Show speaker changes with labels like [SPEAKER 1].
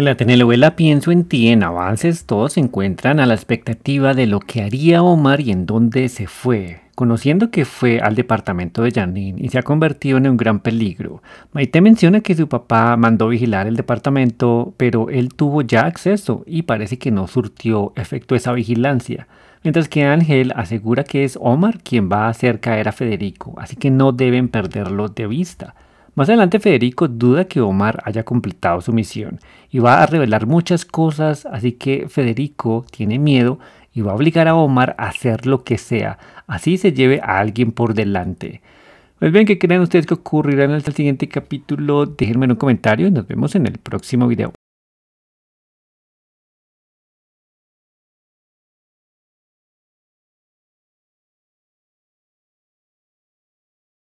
[SPEAKER 1] En la telenovela Pienso en ti, en avances, todos se encuentran a la expectativa de lo que haría Omar y en dónde se fue. Conociendo que fue al departamento de Janine y se ha convertido en un gran peligro, Maite menciona que su papá mandó vigilar el departamento, pero él tuvo ya acceso y parece que no surtió efecto esa vigilancia. Mientras que Ángel asegura que es Omar quien va a hacer caer a Federico, así que no deben perderlo de vista. Más adelante Federico duda que Omar haya completado su misión y va a revelar muchas cosas, así que Federico tiene miedo y va a obligar a Omar a hacer lo que sea, así se lleve a alguien por delante. Pues bien, ¿qué creen ustedes que ocurrirá en el siguiente capítulo? Déjenme en un comentario y nos vemos en el próximo video.